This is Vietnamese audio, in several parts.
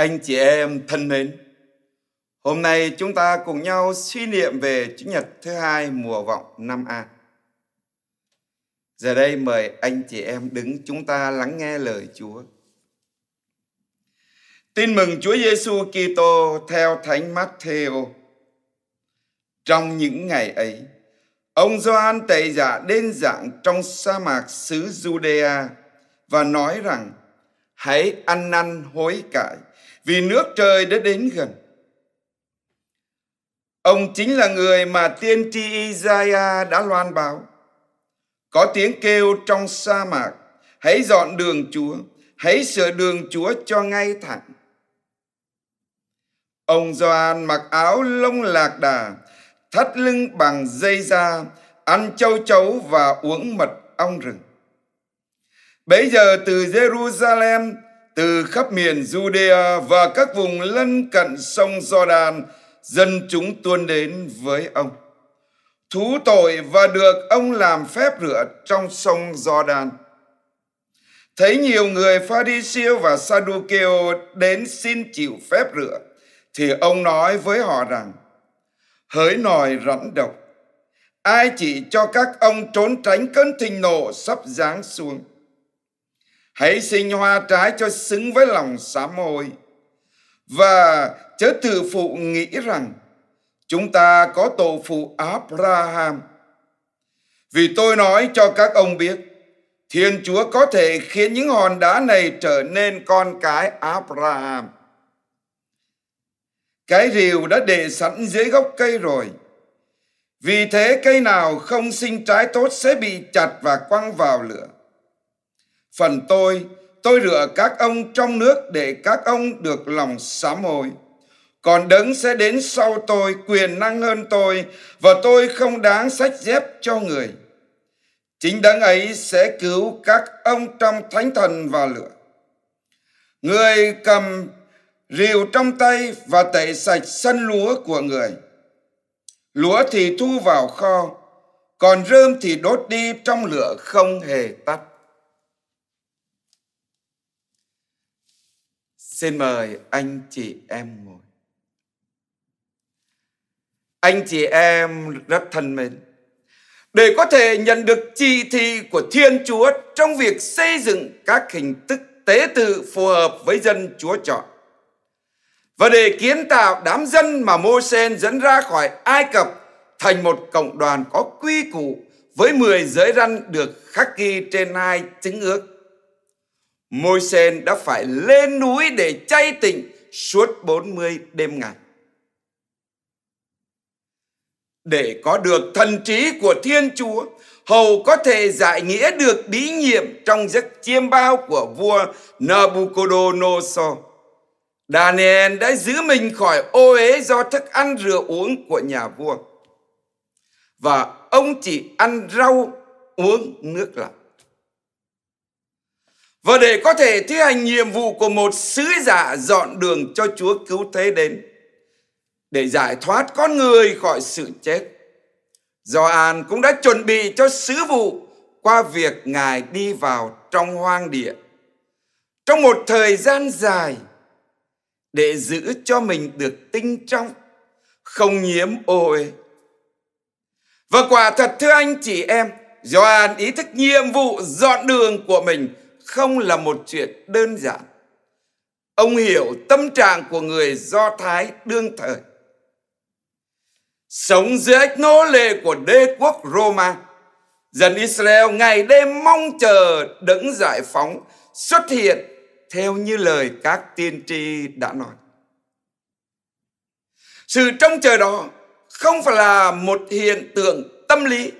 Anh chị em thân mến, hôm nay chúng ta cùng nhau suy niệm về Chủ nhật thứ hai mùa vọng năm a Giờ đây mời anh chị em đứng chúng ta lắng nghe lời Chúa. Tin mừng Chúa Giêsu Kitô theo Thánh Matthew. Trong những ngày ấy, ông Gioan tẩy giả đến dạng trong sa mạc xứ Judea và nói rằng: Hãy ăn năn hối cải vì nước trời đã đến gần. Ông chính là người mà tiên tri Isaiah đã loan báo. Có tiếng kêu trong sa mạc, hãy dọn đường Chúa, hãy sửa đường Chúa cho ngay thẳng. Ông Gioan mặc áo lông lạc đà, thắt lưng bằng dây da, ăn châu chấu và uống mật ong rừng. Bấy giờ từ Jerusalem từ khắp miền Judea và các vùng lân cận sông Jordan, dân chúng tuôn đến với ông. Thú tội và được ông làm phép rửa trong sông Jordan. Thấy nhiều người pha đi siêu và Sadukeo đến xin chịu phép rửa, thì ông nói với họ rằng, hỡi nòi rắn độc, ai chỉ cho các ông trốn tránh cơn thịnh nộ sắp giáng xuống Hãy sinh hoa trái cho xứng với lòng sám hối và chớ tự phụ nghĩ rằng chúng ta có tổ phụ Abraham. Vì tôi nói cho các ông biết, Thiên Chúa có thể khiến những hòn đá này trở nên con cái Abraham. Cái rìu đã để sẵn dưới gốc cây rồi. Vì thế cây nào không sinh trái tốt sẽ bị chặt và quăng vào lửa. Phần tôi, tôi rửa các ông trong nước để các ông được lòng sám hối. Còn đấng sẽ đến sau tôi, quyền năng hơn tôi, và tôi không đáng sách dép cho người. Chính đấng ấy sẽ cứu các ông trong thánh thần và lửa. Người cầm rìu trong tay và tẩy sạch sân lúa của người. Lúa thì thu vào kho, còn rơm thì đốt đi trong lửa không hề tắt. Xin mời anh chị em ngồi. Anh chị em rất thân mến. Để có thể nhận được chỉ thị của Thiên Chúa trong việc xây dựng các hình thức tế tự phù hợp với dân Chúa chọn. Và để kiến tạo đám dân mà mô sen dẫn ra khỏi Ai Cập thành một cộng đoàn có quy củ với 10 giới răn được khắc ghi trên hai chứng ước môi sen đã phải lên núi để chay tịnh suốt 40 đêm ngày. Để có được thần trí của Thiên Chúa, hầu có thể giải nghĩa được bí nhiệm trong giấc chiêm bao của vua Nabucodonosor. Daniel đã giữ mình khỏi ô uế do thức ăn rửa uống của nhà vua. Và ông chỉ ăn rau uống nước lọc. Và để có thể thi hành nhiệm vụ của một sứ giả dọn đường cho Chúa cứu thế đến để giải thoát con người khỏi sự chết. Gioan cũng đã chuẩn bị cho sứ vụ qua việc Ngài đi vào trong hoang địa. Trong một thời gian dài để giữ cho mình được tinh trong, không nhiễm ô uế. Và quả thật thưa anh chị em, Gioan ý thức nhiệm vụ dọn đường của mình không là một chuyện đơn giản. Ông hiểu tâm trạng của người Do Thái đương thời. Sống dưới ách nô lệ của đế quốc Roma, dân Israel ngày đêm mong chờ đấng giải phóng xuất hiện theo như lời các tiên tri đã nói. Sự trông chờ đó không phải là một hiện tượng tâm lý,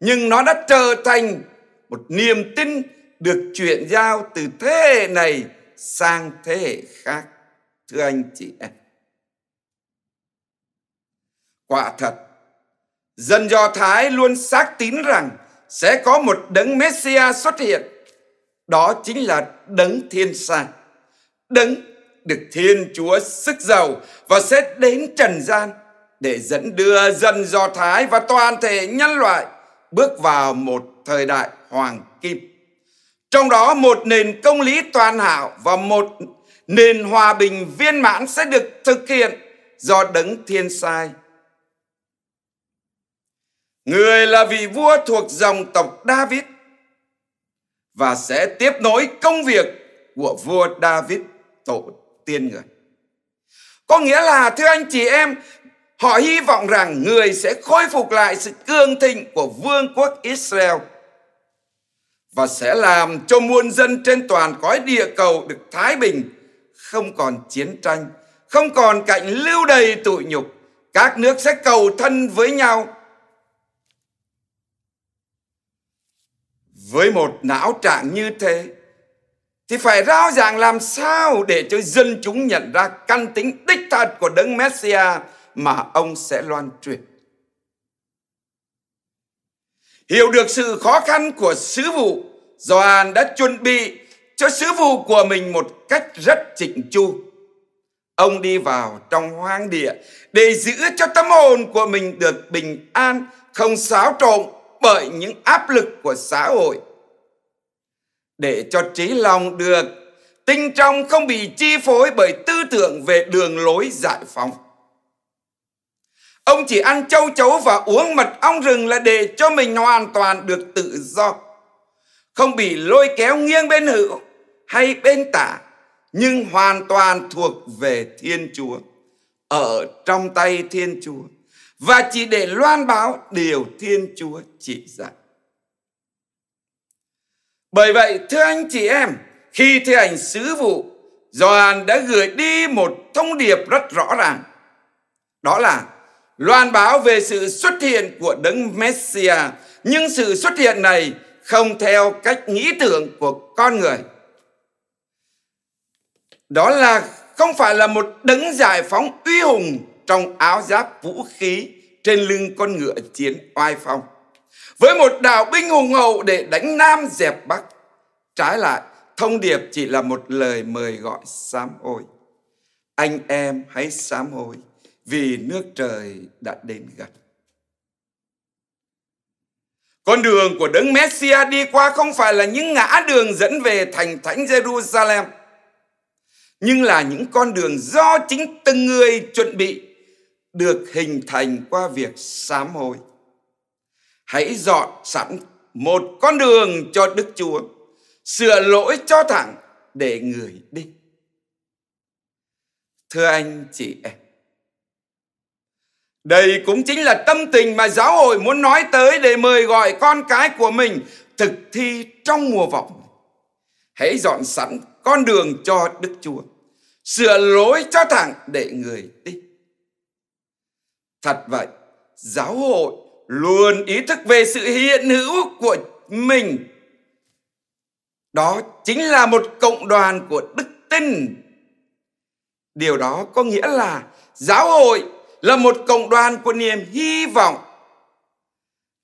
nhưng nó đã trở thành một niềm tin được chuyển giao từ thế hệ này sang thế hệ khác thưa anh chị em quả thật dân do thái luôn xác tín rằng sẽ có một đấng Messia xuất hiện đó chính là đấng thiên sa đấng được thiên chúa sức giàu và sẽ đến trần gian để dẫn đưa dân do thái và toàn thể nhân loại bước vào một thời đại hoàng kim trong đó một nền công lý toàn hảo và một nền hòa bình viên mãn sẽ được thực hiện do đấng thiên sai. Người là vị vua thuộc dòng tộc David và sẽ tiếp nối công việc của vua David tổ tiên người. Có nghĩa là thưa anh chị em, họ hy vọng rằng người sẽ khôi phục lại sự cương thịnh của vương quốc Israel và sẽ làm cho muôn dân trên toàn cõi địa cầu được thái bình, không còn chiến tranh, không còn cảnh lưu đầy tội nhục. Các nước sẽ cầu thân với nhau. Với một não trạng như thế, thì phải rao giảng làm sao để cho dân chúng nhận ra căn tính đích thật của đấng Messiah mà ông sẽ loan truyền. Hiểu được sự khó khăn của sứ vụ, Gioan đã chuẩn bị cho sứ vụ của mình một cách rất chỉnh chu. Ông đi vào trong hoang địa để giữ cho tâm hồn của mình được bình an, không xáo trộn bởi những áp lực của xã hội. Để cho trí lòng được tinh trong không bị chi phối bởi tư tưởng về đường lối giải phóng. Ông chỉ ăn châu chấu và uống mật ong rừng là để cho mình hoàn toàn được tự do. Không bị lôi kéo nghiêng bên hữu hay bên tả, nhưng hoàn toàn thuộc về Thiên Chúa, ở trong tay Thiên Chúa, và chỉ để loan báo điều Thiên Chúa chỉ dạy. Bởi vậy, thưa anh chị em, khi thi hành sứ vụ, Gioan đã gửi đi một thông điệp rất rõ ràng. Đó là loan báo về sự xuất hiện của Đấng Messiah, Nhưng sự xuất hiện này không theo cách nghĩ tưởng của con người. Đó là không phải là một đấng giải phóng uy hùng trong áo giáp vũ khí trên lưng con ngựa chiến oai phong. Với một đạo binh hùng hậu để đánh Nam dẹp Bắc. Trái lại, thông điệp chỉ là một lời mời gọi sám hối. Anh em hãy sám hối vì nước trời đã đến gần. Con đường của Đấng Messiah đi qua không phải là những ngã đường dẫn về thành thánh Jerusalem, nhưng là những con đường do chính từng người chuẩn bị được hình thành qua việc sám hối. Hãy dọn sẵn một con đường cho Đức Chúa, sửa lỗi cho thẳng để người đi. Thưa anh chị em, đây cũng chính là tâm tình mà giáo hội muốn nói tới để mời gọi con cái của mình thực thi trong mùa vọng. Hãy dọn sẵn con đường cho Đức Chúa, sửa lối cho thẳng để người đi. Thật vậy, giáo hội luôn ý thức về sự hiện hữu của mình. Đó chính là một cộng đoàn của đức tin. Điều đó có nghĩa là giáo hội là một cộng đoàn của niềm hy vọng.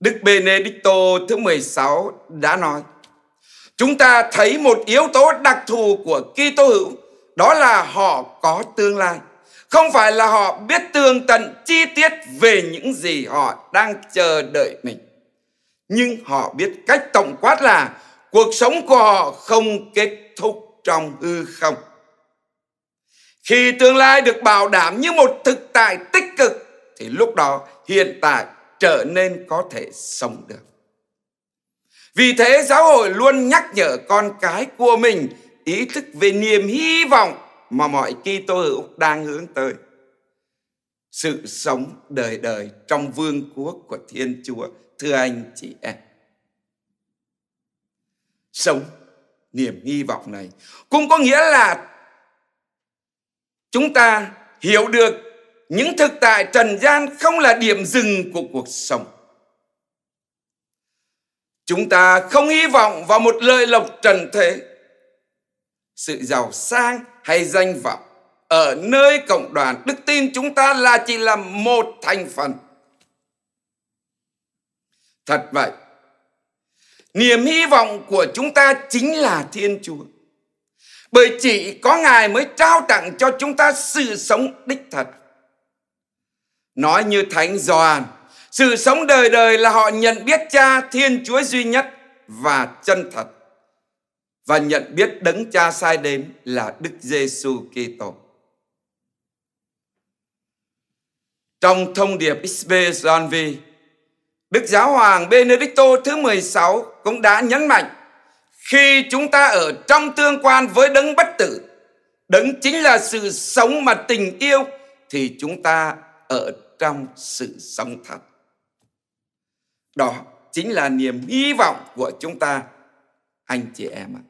Đức Benedicto thứ 16 đã nói, chúng ta thấy một yếu tố đặc thù của Kitô hữu, đó là họ có tương lai. Không phải là họ biết tường tận chi tiết về những gì họ đang chờ đợi mình. Nhưng họ biết cách tổng quát là cuộc sống của họ không kết thúc trong hư không khi tương lai được bảo đảm như một thực tại tích cực thì lúc đó hiện tại trở nên có thể sống được. Vì thế giáo hội luôn nhắc nhở con cái của mình ý thức về niềm hy vọng mà mọi Kitô hữu đang hướng tới. Sự sống đời đời trong vương quốc của Thiên Chúa, thưa anh chị em. Sống niềm hy vọng này cũng có nghĩa là chúng ta hiểu được những thực tại trần gian không là điểm dừng của cuộc sống chúng ta không hy vọng vào một lời lộc trần thế sự giàu sang hay danh vọng ở nơi cộng đoàn đức tin chúng ta là chỉ là một thành phần thật vậy niềm hy vọng của chúng ta chính là thiên chúa bởi chỉ có Ngài mới trao tặng cho chúng ta sự sống đích thật. Nói như Thánh Gioan, sự sống đời đời là họ nhận biết Cha Thiên Chúa duy nhất và chân thật và nhận biết đấng Cha sai đến là Đức Giêsu Kitô. Trong thông điệp Isbe Đức Giáo hoàng Benedicto thứ 16 cũng đã nhấn mạnh khi chúng ta ở trong tương quan với đấng bất tử đấng chính là sự sống mà tình yêu thì chúng ta ở trong sự sống thật đó chính là niềm hy vọng của chúng ta anh chị em ạ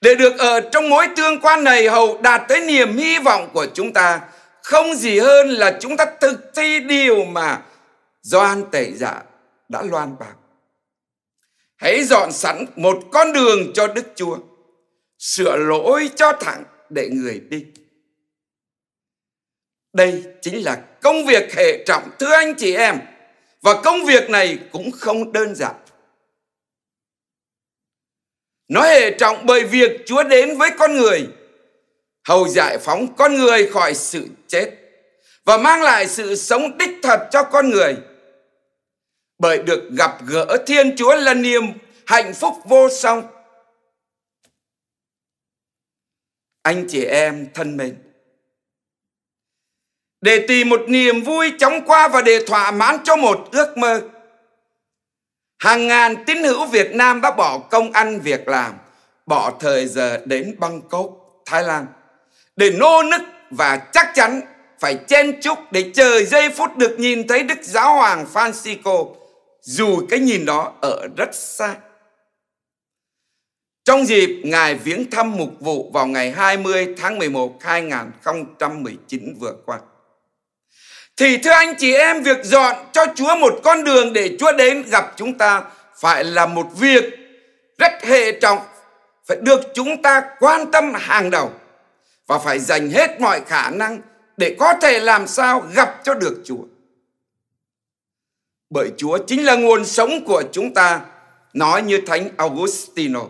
để được ở trong mối tương quan này hầu đạt tới niềm hy vọng của chúng ta không gì hơn là chúng ta thực thi điều mà doan tẩy giả dạ đã loan bạc Hãy dọn sẵn một con đường cho Đức Chúa, sửa lỗi cho thẳng để người đi. Đây chính là công việc hệ trọng thưa anh chị em. Và công việc này cũng không đơn giản. Nó hệ trọng bởi việc Chúa đến với con người, hầu giải phóng con người khỏi sự chết và mang lại sự sống đích thật cho con người – bởi được gặp gỡ Thiên Chúa là niềm hạnh phúc vô song. Anh chị em thân mến, để tìm một niềm vui chóng qua và để thỏa mãn cho một ước mơ, hàng ngàn tín hữu Việt Nam đã bỏ công ăn việc làm, bỏ thời giờ đến Bangkok, Thái Lan để nô nức và chắc chắn phải chen chúc để chờ giây phút được nhìn thấy Đức Giáo Hoàng Francisco dù cái nhìn đó ở rất xa. Trong dịp Ngài viếng thăm mục vụ vào ngày 20 tháng 11 2019 vừa qua. Thì thưa anh chị em, việc dọn cho Chúa một con đường để Chúa đến gặp chúng ta phải là một việc rất hệ trọng, phải được chúng ta quan tâm hàng đầu và phải dành hết mọi khả năng để có thể làm sao gặp cho được Chúa bởi Chúa chính là nguồn sống của chúng ta, nói như Thánh Augustino,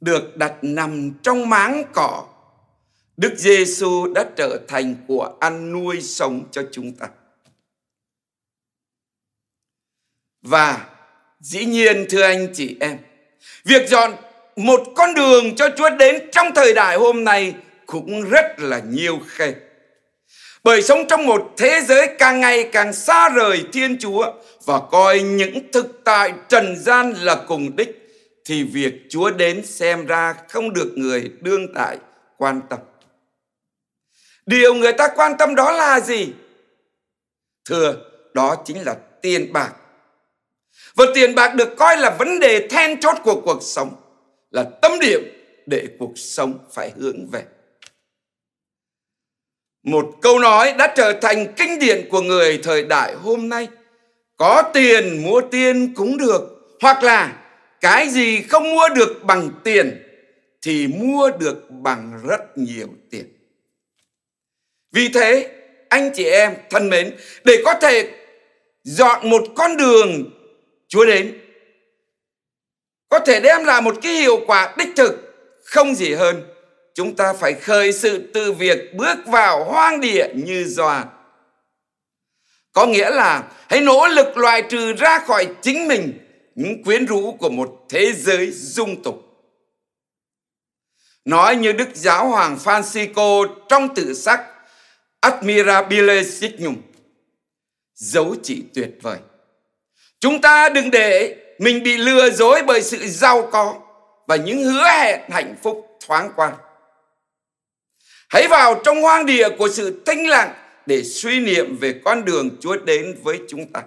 được đặt nằm trong máng cỏ. Đức Giêsu đã trở thành của ăn nuôi sống cho chúng ta. Và dĩ nhiên thưa anh chị em, việc dọn một con đường cho Chúa đến trong thời đại hôm nay cũng rất là nhiều khen bởi sống trong một thế giới càng ngày càng xa rời Thiên Chúa và coi những thực tại trần gian là cùng đích thì việc Chúa đến xem ra không được người đương tại quan tâm. Điều người ta quan tâm đó là gì? Thưa, đó chính là tiền bạc. Và tiền bạc được coi là vấn đề then chốt của cuộc sống, là tâm điểm để cuộc sống phải hướng về một câu nói đã trở thành kinh điển của người thời đại hôm nay có tiền mua tiên cũng được hoặc là cái gì không mua được bằng tiền thì mua được bằng rất nhiều tiền vì thế anh chị em thân mến để có thể dọn một con đường chúa đến có thể đem lại một cái hiệu quả đích thực không gì hơn chúng ta phải khởi sự từ việc bước vào hoang địa như dòa. Có nghĩa là hãy nỗ lực loại trừ ra khỏi chính mình những quyến rũ của một thế giới dung tục. Nói như Đức Giáo Hoàng Francisco trong tự sắc Admirabile Signum, dấu chỉ tuyệt vời. Chúng ta đừng để mình bị lừa dối bởi sự giàu có và những hứa hẹn hạnh phúc thoáng qua. Hãy vào trong hoang địa của sự thanh lặng để suy niệm về con đường Chúa đến với chúng ta.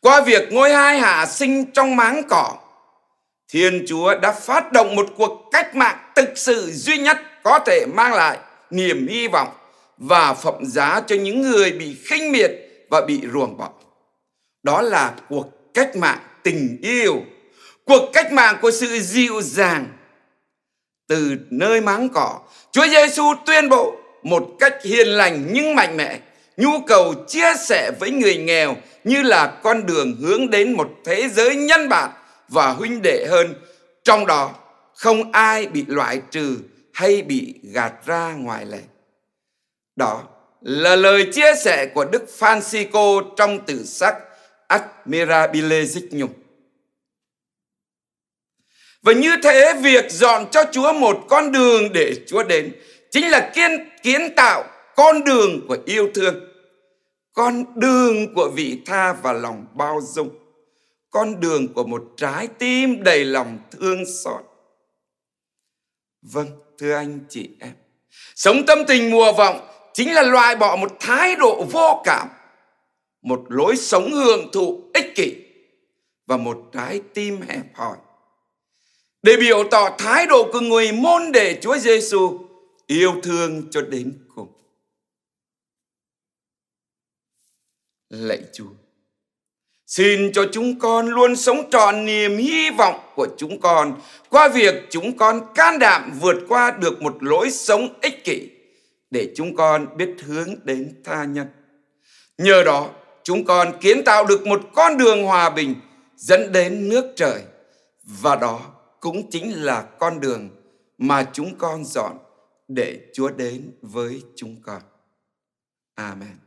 Qua việc ngôi hai hạ sinh trong máng cỏ, Thiên Chúa đã phát động một cuộc cách mạng thực sự duy nhất có thể mang lại niềm hy vọng và phẩm giá cho những người bị khinh miệt và bị ruồng bỏ. Đó là cuộc cách mạng tình yêu, cuộc cách mạng của sự dịu dàng, từ nơi máng cỏ. Chúa Giêsu tuyên bố một cách hiền lành nhưng mạnh mẽ nhu cầu chia sẻ với người nghèo như là con đường hướng đến một thế giới nhân bản và huynh đệ hơn. Trong đó không ai bị loại trừ hay bị gạt ra ngoài lệ. Đó là lời chia sẻ của Đức Francisco trong tử sắc Admirabile Dịch Nhung. Và như thế việc dọn cho Chúa một con đường để Chúa đến chính là kiên kiến tạo con đường của yêu thương, con đường của vị tha và lòng bao dung, con đường của một trái tim đầy lòng thương xót. Vâng, thưa anh chị em, sống tâm tình mùa vọng chính là loại bỏ một thái độ vô cảm, một lối sống hưởng thụ ích kỷ và một trái tim hẹp hòi để biểu tỏ thái độ của người môn đệ Chúa Giêsu yêu thương cho đến cùng. Lạy Chúa, xin cho chúng con luôn sống trọn niềm hy vọng của chúng con qua việc chúng con can đảm vượt qua được một lối sống ích kỷ để chúng con biết hướng đến tha nhân. Nhờ đó, chúng con kiến tạo được một con đường hòa bình dẫn đến nước trời và đó cũng chính là con đường mà chúng con dọn để Chúa đến với chúng con. Amen.